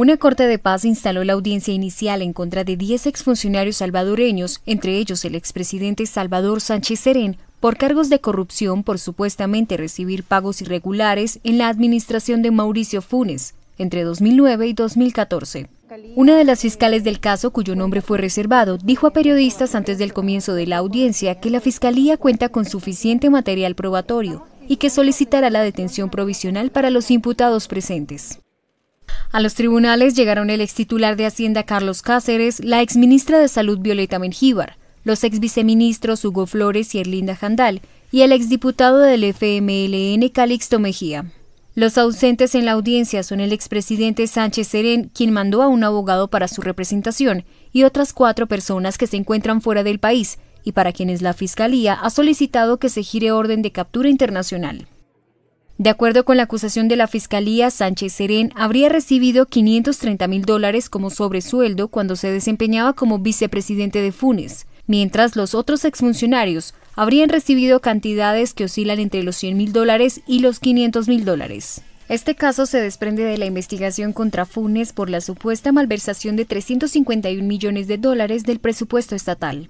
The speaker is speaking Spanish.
Una corte de paz instaló la audiencia inicial en contra de 10 exfuncionarios salvadoreños, entre ellos el expresidente Salvador Sánchez Serén, por cargos de corrupción por supuestamente recibir pagos irregulares en la administración de Mauricio Funes entre 2009 y 2014. Una de las fiscales del caso, cuyo nombre fue reservado, dijo a periodistas antes del comienzo de la audiencia que la fiscalía cuenta con suficiente material probatorio y que solicitará la detención provisional para los imputados presentes. A los tribunales llegaron el ex titular de Hacienda Carlos Cáceres, la ex ministra de Salud Violeta Mengíbar, los ex viceministros Hugo Flores y Erlinda Jandal y el ex diputado del FMLN Calixto Mejía. Los ausentes en la audiencia son el expresidente Sánchez Serén, quien mandó a un abogado para su representación, y otras cuatro personas que se encuentran fuera del país y para quienes la Fiscalía ha solicitado que se gire orden de captura internacional. De acuerdo con la acusación de la Fiscalía, Sánchez Serén habría recibido 530 mil dólares como sobresueldo cuando se desempeñaba como vicepresidente de Funes, mientras los otros exfuncionarios habrían recibido cantidades que oscilan entre los 100 mil dólares y los 500 mil dólares. Este caso se desprende de la investigación contra Funes por la supuesta malversación de 351 millones de dólares del presupuesto estatal.